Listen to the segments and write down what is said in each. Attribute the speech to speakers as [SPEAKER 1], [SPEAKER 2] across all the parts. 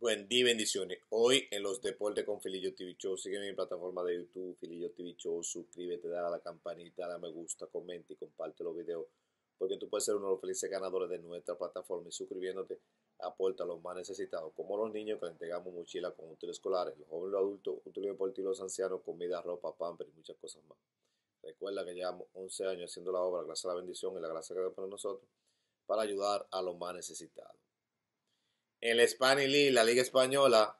[SPEAKER 1] Buen día, bendiciones. Hoy en los deportes con Filillo TV Show. Sígueme en mi plataforma de YouTube, Filillo TV Show. Suscríbete, dale a la campanita, dale a me gusta, comenta y comparte los videos. Porque tú puedes ser uno de los felices ganadores de nuestra plataforma y suscribiéndote aporta a los más necesitados, como los niños que entregamos mochila con útiles escolares, los jóvenes, los adultos, útiles deportivos, los ancianos, comida, ropa, pamper y muchas cosas más. Recuerda que llevamos 11 años haciendo la obra gracias a la bendición y la gracia que da para nosotros para ayudar a los más necesitados en Spanish League, la Liga Española,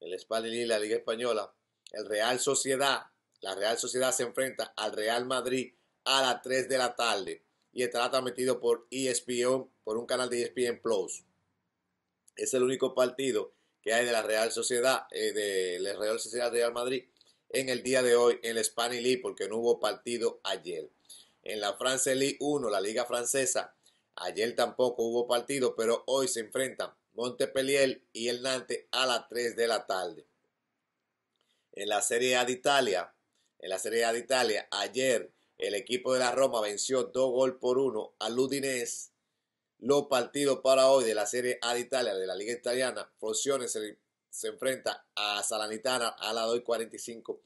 [SPEAKER 1] el Spanish League, la Liga Española, el Real Sociedad, la Real Sociedad se enfrenta al Real Madrid a las 3 de la tarde y estará transmitido por ESPN, por un canal de ESPN Plus. Es el único partido que hay de la Real Sociedad, eh, de la Real Sociedad Real Madrid en el día de hoy en el Spanish League porque no hubo partido ayer. En la France League 1, la liga francesa, Ayer tampoco hubo partido, pero hoy se enfrentan montepellier y el Nantes a las 3 de la tarde. En la Serie A de Italia, en la Serie A de Italia, ayer el equipo de la Roma venció 2 gol por 1 al Udinese. Los partidos para hoy de la Serie A de Italia, de la Liga Italiana, Frosinone se, se, enfrenta a Salanitana a las 2.45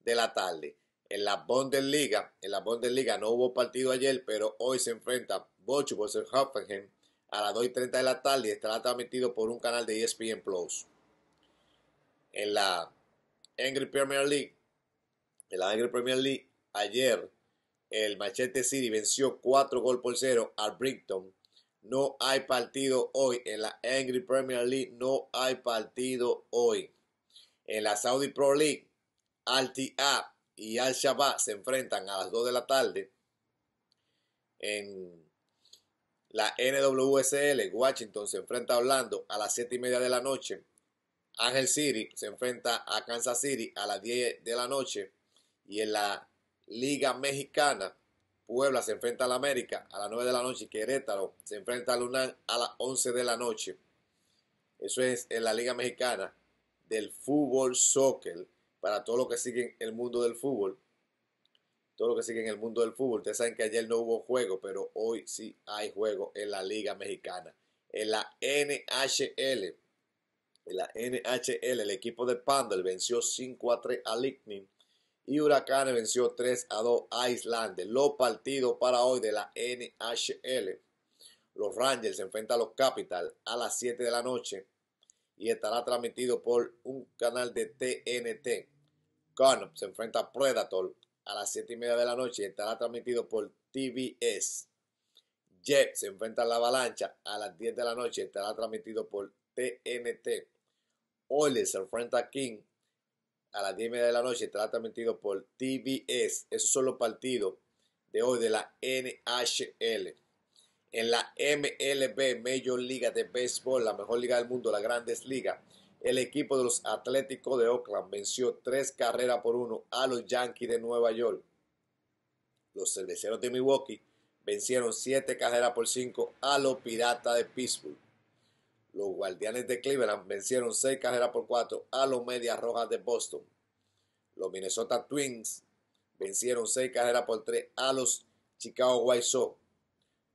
[SPEAKER 1] de la tarde. En la Bundesliga, en la Bundesliga no hubo partido ayer, pero hoy se enfrenta por ser Hoffenheim a las 2 y 30 de la tarde y estará transmitido por un canal de ESPN Plus. En la Angry Premier League, en la Angry Premier League, ayer el Machete City venció 4 gol por 0 al Brighton. No hay partido hoy. En la Angry Premier League no hay partido hoy. En la Saudi Pro League, al A y Al-Shabaab se enfrentan a las 2 de la tarde. En la NWSL Washington se enfrenta a Orlando a las 7 y media de la noche. Angel City se enfrenta a Kansas City a las 10 de la noche. Y en la Liga Mexicana, Puebla se enfrenta a la América a las 9 de la noche. Y Querétaro se enfrenta a Lunan a las 11 de la noche. Eso es en la Liga Mexicana del fútbol soccer. Para todos los que siguen el mundo del fútbol todo lo que sigue en el mundo del fútbol. Ustedes saben que ayer no hubo juego, pero hoy sí hay juego en la Liga Mexicana, en la NHL. En la NHL, el equipo de Pandal venció 5 a 3 a Lightning y Huracanes venció 3 a 2 a Islander. Los partidos para hoy de la NHL. Los Rangers se enfrentan a los Capitals. a las 7 de la noche y estará transmitido por un canal de TNT. Cano se enfrenta a Predator a las 7 y media de la noche estará transmitido por TBS. Jeff se enfrenta a la avalancha a las 10 de la noche estará transmitido por TNT. Oilers se enfrenta a King a las 10 y media de la noche estará transmitido por TBS. Esos son los partidos de hoy de la NHL. En la MLB, Major Liga de Béisbol, la mejor liga del mundo, la Grandes Ligas. El equipo de los Atléticos de Oakland venció tres carreras por uno a los Yankees de Nueva York. Los cerveceros de Milwaukee vencieron siete carreras por cinco a los Piratas de Pittsburgh. Los Guardianes de Cleveland vencieron seis carreras por cuatro a los Medias Rojas de Boston. Los Minnesota Twins vencieron seis carreras por tres a los Chicago White Sox.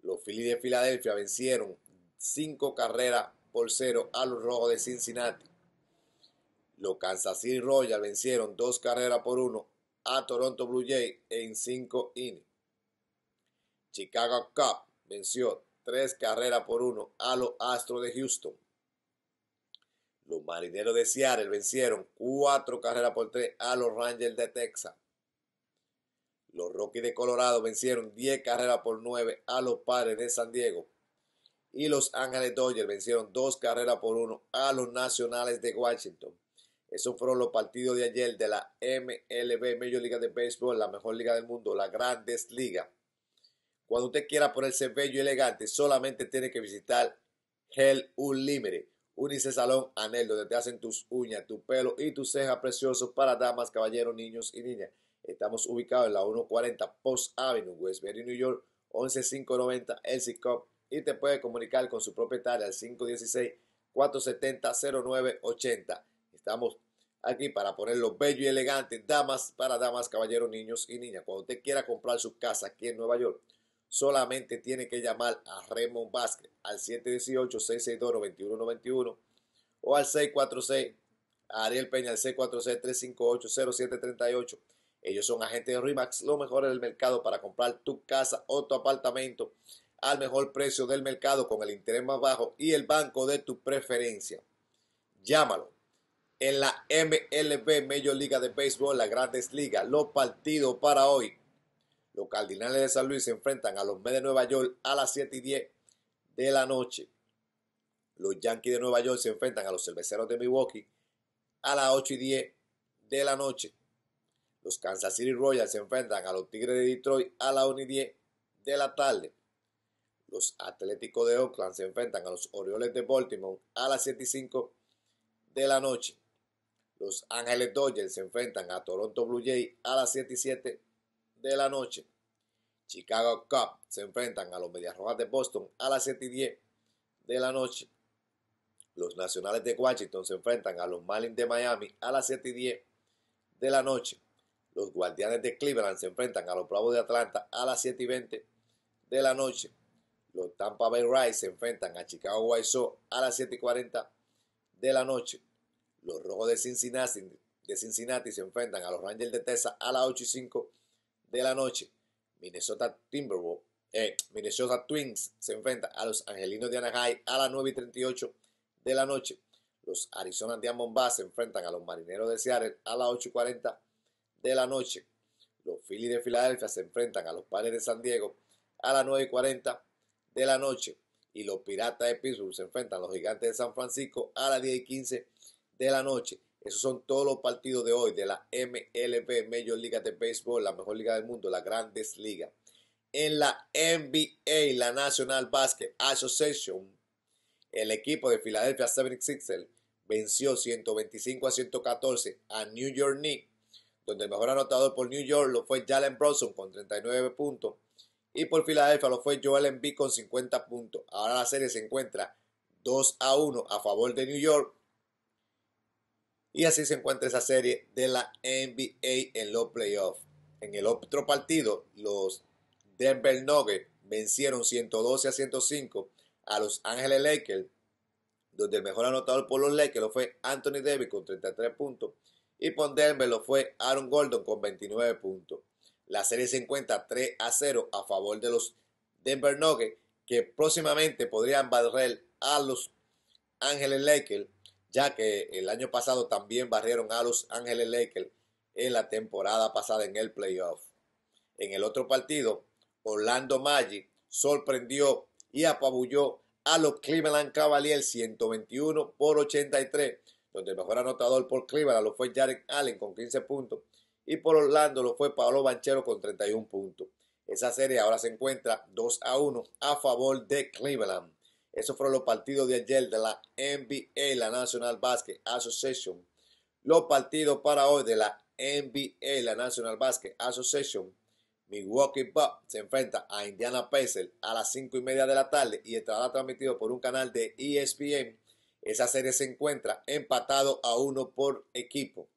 [SPEAKER 1] Los Phillies de Filadelfia vencieron cinco carreras por cero a los Rojos de Cincinnati. Los Kansas City Royals vencieron dos carreras por uno a Toronto Blue Jays en cinco innings. Chicago Cup venció tres carreras por uno a los Astros de Houston. Los Marineros de Seattle vencieron cuatro carreras por tres a los Rangers de Texas. Los Rockies de Colorado vencieron 10 carreras por 9 a los Padres de San Diego. Y los Ángeles Dodgers vencieron 2 carreras por 1 a los Nacionales de Washington. Esos fueron los partidos de ayer de la MLB, Major Liga de Béisbol, la mejor liga del mundo, la Grandes Liga. Cuando usted quiera ponerse bello y elegante, solamente tiene que visitar Hell Unlimited. Unice Salón Anel, donde te hacen tus uñas, tu pelo y tus cejas preciosos para damas, caballeros, niños y niñas. Estamos ubicados en la 140 Post Avenue, Westbury, New York, 11590, El Cup. Y te puede comunicar con su propietaria al 516 470 0980 Estamos aquí para ponerlo bello y elegante, damas para damas, caballeros, niños y niñas. Cuando usted quiera comprar su casa aquí en Nueva York, solamente tiene que llamar a Raymond Vázquez al 718-662-9191 o al 646 Ariel Peña al 646-358-0738. Ellos son agentes de RIMAX, lo mejor del mercado para comprar tu casa o tu apartamento al mejor precio del mercado con el interés más bajo y el banco de tu preferencia. Llámalo en la MLB, Major Liga de Béisbol, la Grandes Ligas. Los partidos para hoy. Los Cardinales de San Luis se enfrentan a los Mets de Nueva York a las 7 y 10 de la noche. Los Yankees de Nueva York se enfrentan a los Cerveceros de Milwaukee a las 8 y 10 de la noche. Los Kansas City Royals se enfrentan a los Tigres de Detroit a las 1 y 10 de la tarde. Los Atléticos de Oakland se enfrentan a los Orioles de Baltimore a las 7 y 5 de la noche. Los Ángeles Dodgers se enfrentan a Toronto Blue Jays a las 7 y 7 de la noche. Chicago Cubs se enfrentan a los Medias Rojas de Boston a las 7 y 10 de la noche. Los Nacionales de Washington se enfrentan a los Marlins de Miami a las 7 y 10 de la noche. Los Guardianes de Cleveland se enfrentan a los Bravos de Atlanta a las 7 y 20 de la noche. Los Tampa Bay Rays se enfrentan a Chicago White Sox a las 7 y 40 de la noche. Los Rojos de Cincinnati, se enfrentan a los Rangers de Texas a las 8 y 5 de la noche. Minnesota Timberwolves, eh, Minnesota Twins se enfrenta a los Angelinos de Anaheim a las 9 y 38 de la noche. Los Arizona Diamondbacks se enfrentan a los Marineros de Seattle a las 8 y 40 de la noche. Los Phillies de Filadelfia se enfrentan a los Padres de San Diego a las 9 y 40 de la noche. Y los Piratas de Pittsburgh se enfrentan a los Gigantes de San Francisco a las 10 y 15 de la noche. Esos son todos los partidos de hoy de la MLB, Major Liga de Béisbol, la mejor liga del mundo, la Grandes Ligas. En la NBA, la National Basket Association, el equipo de Philadelphia 76ers venció 125 a 114 a New York Knicks, donde el mejor anotador por New York lo fue Jalen Bronson con 39 puntos y por Filadelfia lo fue Joel Embiid con 50 puntos. Ahora la serie se encuentra 2 a 1 a favor de New York y así se encuentra esa serie de la NBA en los playoffs. En el otro partido, los Denver Nuggets vencieron 112 a 105 a los Ángeles Lakers, donde el mejor anotador por los Lakers lo fue Anthony Davis con 33 puntos y por Denver lo fue Aaron Gordon con 29 puntos. La serie se encuentra 3 a 0 a favor de los Denver Nuggets, que próximamente podrían barrer a los Ángeles Lakers ya que el año pasado también barrieron a los Ángeles Lakers en la temporada pasada en el playoff. En el otro partido, Orlando Magic sorprendió y apabulló a los Cleveland Cavaliers 121 por 83, donde el mejor anotador por Cleveland lo fue Jared Allen con 15 puntos y por Orlando lo fue Paolo Banchero con 31 puntos. Esa serie ahora se encuentra 2 a 1 a favor de Cleveland. Esos fueron los partidos de ayer de la NBA, la National Basket Association. Los partidos para hoy de la NBA, la National Basket Association. Milwaukee Bucks se enfrenta a Indiana Pacers a las 5 y media de la tarde y estará transmitido por un canal de ESPN. Esa serie se encuentra empatado a uno por equipo.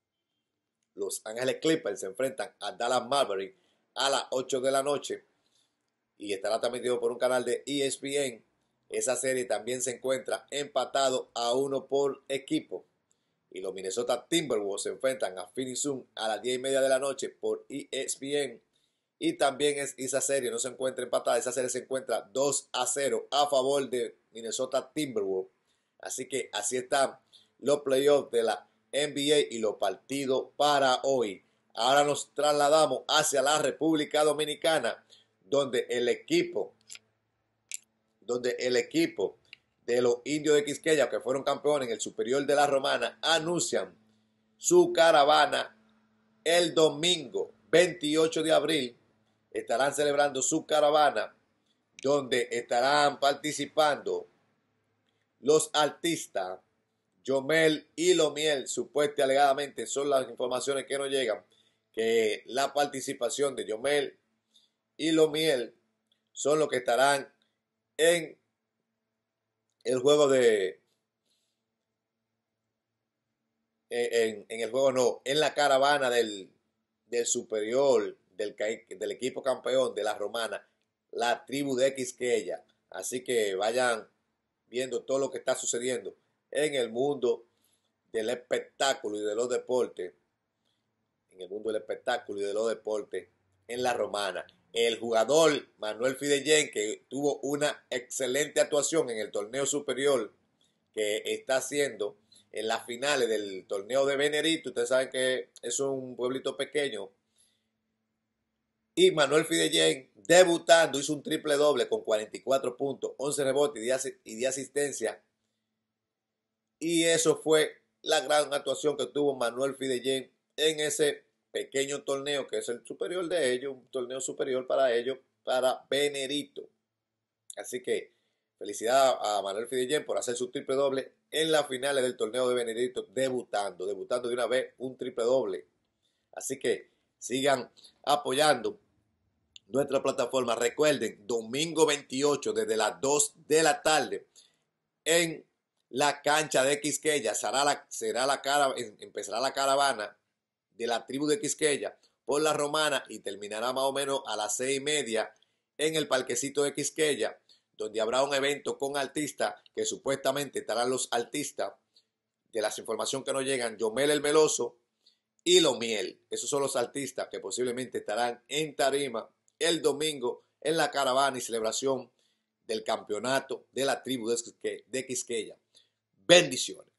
[SPEAKER 1] Los Ángeles Clippers se enfrentan a Dallas Marbury a las 8 de la noche y estará transmitido por un canal de ESPN. Esa serie también se encuentra empatado a uno por equipo. Y los Minnesota Timberwolves se enfrentan a Phoenix Zoom a las 10 y media de la noche por ESPN. Y también esa serie no se encuentra empatada. Esa serie se encuentra 2 a 0 a favor de Minnesota Timberwolves. Así que así están los playoffs de la NBA y los partidos para hoy. Ahora nos trasladamos hacia la República Dominicana, donde el equipo donde el equipo de los indios de Quisqueya, que fueron campeones en el Superior de la Romana, anuncian su caravana el domingo 28 de abril. Estarán celebrando su caravana donde estarán participando los artistas Yomel y Lomiel, supuestamente alegadamente, son las informaciones que nos llegan, que la participación de Yomel y Lomiel son los que estarán en el juego de... E, en, el juego no, en la caravana del, del superior, del, del equipo campeón de la romana, la tribu de Quisqueya. Así que vayan viendo todo lo que está sucediendo en el mundo del espectáculo y de los deportes. En el mundo del espectáculo y de los deportes en la romana el jugador Manuel Fidellén, que tuvo una excelente actuación en el torneo superior que está haciendo en las finales del torneo de Venerito. Ustedes saben que es un pueblito pequeño. Y Manuel Fidellén, debutando, hizo un triple doble con 44 puntos, 11 rebotes y 10 asistencia. Y eso fue la gran actuación que tuvo Manuel Fidellén en ese pequeño torneo que es el superior de ellos, un torneo superior para ellos, para Benedito. Así que felicidad a Manuel Fidellén por hacer su triple doble en las finales del torneo de Benedito, debutando, debutando de una vez un triple doble. Así que sigan apoyando nuestra plataforma. Recuerden, domingo 28 desde las 2 de la tarde en la cancha de Quisqueya la, será la cara, empezará la caravana de la tribu de Quisqueya por la Romana y terminará más o menos a las seis y media en el parquecito de Quisqueya, donde habrá un evento con artistas que supuestamente estarán los artistas de las informaciones que nos llegan, Yomel el Meloso y Lomiel. Esos son los artistas que posiblemente estarán en Tarima el domingo en la caravana y celebración del campeonato de la tribu de Quisqueya. Bendiciones.